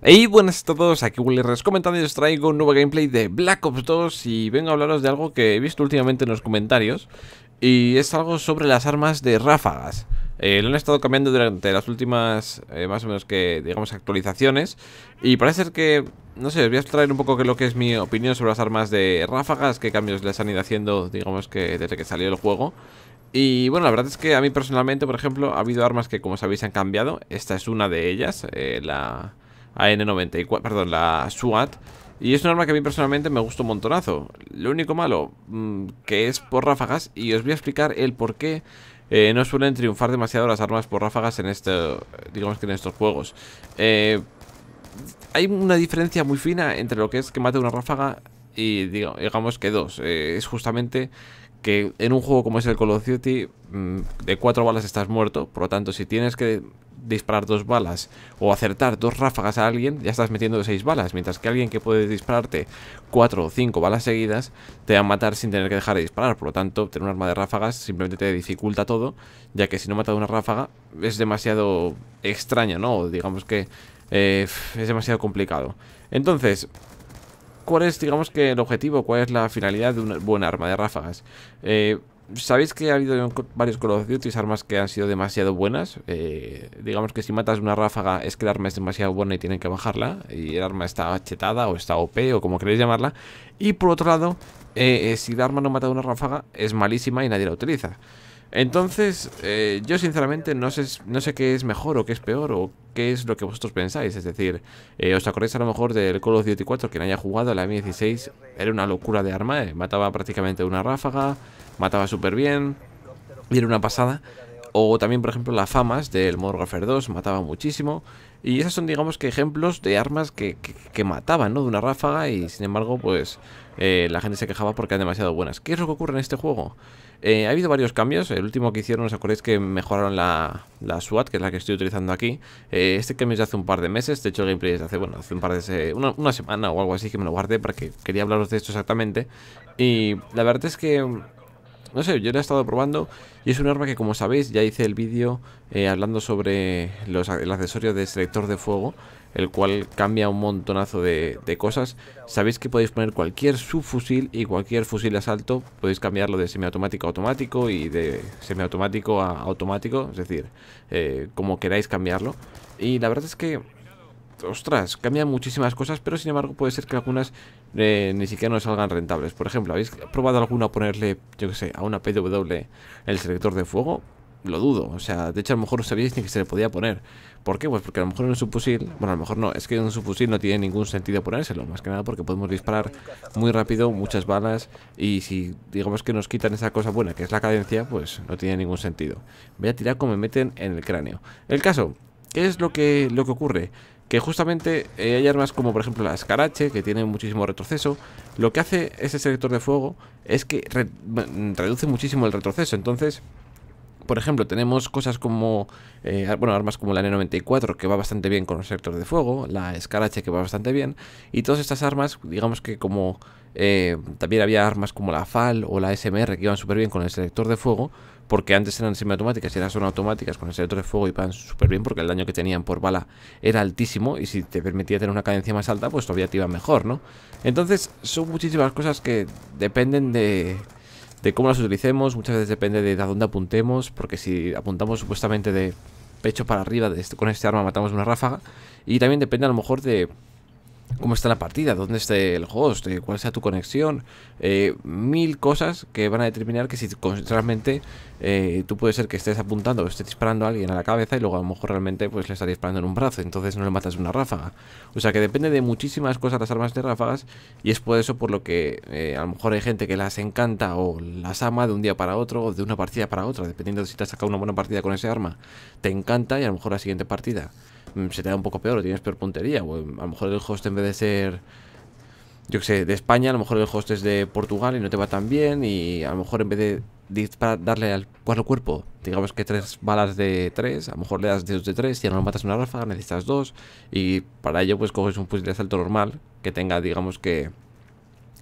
Hey, buenas a todos, aquí Willyres comentando y os traigo un nuevo gameplay de Black Ops 2 y vengo a hablaros de algo que he visto últimamente en los comentarios y es algo sobre las armas de ráfagas. Eh, lo han estado cambiando durante las últimas, eh, más o menos que, digamos, actualizaciones y parece ser que, no sé, os voy a traer un poco que lo que es mi opinión sobre las armas de ráfagas, qué cambios les han ido haciendo, digamos, que desde que salió el juego y bueno, la verdad es que a mí personalmente, por ejemplo, ha habido armas que como sabéis han cambiado. Esta es una de ellas, eh, la, AN-94, perdón, la SWAT y es un arma que a mí personalmente me gusta un montonazo. Lo único malo, mm, que es por ráfagas, y os voy a explicar el por qué eh, no suelen triunfar demasiado las armas por ráfagas en este, digamos que en estos juegos. Eh, hay una diferencia muy fina entre lo que es que mate una ráfaga y digamos que dos. Eh, es justamente que en un juego como es el Call of Duty, mm, de cuatro balas estás muerto, por lo tanto, si tienes que disparar dos balas o acertar dos ráfagas a alguien, ya estás metiendo seis balas, mientras que alguien que puede dispararte cuatro o cinco balas seguidas te va a matar sin tener que dejar de disparar, por lo tanto, tener un arma de ráfagas simplemente te dificulta todo, ya que si no mata una ráfaga es demasiado extraño, ¿no? Digamos que eh, es demasiado complicado. Entonces, cuál es, digamos que el objetivo, cuál es la finalidad de un buen arma de ráfagas. Eh, Sabéis que ha habido varios Call of Duty armas que han sido demasiado buenas. Eh, digamos que si matas una ráfaga es que el arma es demasiado buena y tienen que bajarla. Y el arma está chetada o está OP o como queréis llamarla. Y por otro lado, eh, si el arma no mata una ráfaga es malísima y nadie la utiliza. Entonces, eh, yo sinceramente no sé, no sé qué es mejor o qué es peor o qué es lo que vosotros pensáis. Es decir, eh, ¿os acordáis a lo mejor del Call of Duty 4? Quien haya jugado la M16 era una locura de arma, eh. mataba prácticamente una ráfaga, mataba súper bien y era una pasada. O también, por ejemplo, las famas del Modern 2 mataba muchísimo. Y esos son, digamos, que ejemplos de armas que, mataban, ¿no? De una ráfaga y, sin embargo, pues eh, la gente se quejaba porque eran demasiado buenas. ¿Qué es lo que ocurre en este juego? Eh, ha habido varios cambios. El último que hicieron, os acordáis que mejoraron la, la SWAT, que es la que estoy utilizando aquí. Eh, este cambio es de hace un par de meses. De hecho, el gameplay es de hace, bueno, hace un par de... Una, semana o algo así que me lo guardé para que quería hablaros de esto exactamente. Y la verdad es que no sé, yo lo he estado probando y es un arma que como sabéis ya hice el vídeo eh, hablando sobre el accesorio de selector de fuego el cual cambia un montonazo de, cosas. Sabéis que podéis poner cualquier subfusil y cualquier fusil de asalto, podéis cambiarlo de semiautomático a automático y de semiautomático a automático, es decir, eh, como queráis cambiarlo. Y la verdad es que ostras, cambian muchísimas cosas, pero sin embargo puede ser que algunas eh, ni siquiera nos salgan rentables. Por ejemplo, ¿habéis probado alguna ponerle, yo que sé, a una PW el selector de fuego? Lo dudo, o sea, de hecho a lo mejor no sabíais ni que se le podía poner. ¿Por qué? Pues porque a lo mejor en un subfusil, bueno, a lo mejor no, es que en un subfusil no tiene ningún sentido ponérselo, más que nada porque podemos disparar muy rápido, muchas balas, y si digamos que nos quitan esa cosa buena que es la cadencia, pues no tiene ningún sentido. Voy a tirar como me meten en el cráneo. El caso, ¿Qué es lo que, lo que ocurre? Que justamente eh, hay armas como por ejemplo la escarache, que tiene muchísimo retroceso. Lo que hace ese sector de fuego es que reduce muchísimo el retroceso. Entonces, por ejemplo, tenemos cosas como, eh, bueno, armas como la N94 que va bastante bien con los sectores de fuego, la escarache que va bastante bien, y todas estas armas, digamos que como eh, también había armas como la FAL o la SMR que iban súper bien con el selector de fuego, porque antes eran semiautomáticas y ahora son automáticas con el selector de fuego y van súper bien porque el daño que tenían por bala era altísimo y si te permitía tener una cadencia más alta, pues todavía te iba mejor, ¿no? Entonces son muchísimas cosas que dependen de, de cómo las utilicemos, muchas veces depende de a dónde apuntemos, porque si apuntamos supuestamente de pecho para arriba este, con este arma matamos una ráfaga y también depende a lo mejor de cómo está la partida, dónde está el host, este, cuál sea tu conexión, eh, mil cosas que van a determinar que si realmente eh, tú puedes ser que estés apuntando o estés disparando a alguien a la cabeza y luego a lo mejor realmente pues le estás disparando en un brazo, entonces no le matas una ráfaga. O sea que depende de muchísimas cosas las armas de ráfagas y es por eso por lo que eh, a lo mejor hay gente que las encanta o las ama de un día para otro o de una partida para otra, dependiendo de si te has sacado una buena partida con ese arma, te encanta y a lo mejor la siguiente partida Mm, se te da un poco peor tienes peor puntería. Mm, a lo mejor el host en vez de ser, yo que sé, de España, a lo mejor el host es de Portugal y no te va tan bien. Y a lo mejor en vez de darle al cuarto cuerpo, digamos que tres balas de tres, a lo mejor le das dos de tres, y no matas una ráfaga, necesitas dos. Y para ello, pues coges un fusil de asalto normal que tenga, digamos que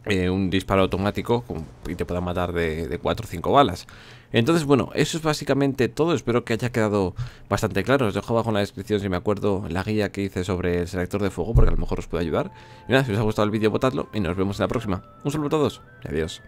eh, un disparo automático y te pueda matar de, de 4 o 5 balas. Entonces, bueno, eso es básicamente todo. Espero que haya quedado bastante claro. Os dejo abajo en la descripción si me acuerdo la guía que hice sobre el selector de fuego, porque a lo mejor os puede ayudar. Y nada, si os ha gustado el vídeo, votadlo y nos vemos en la próxima. Un saludo a todos adiós.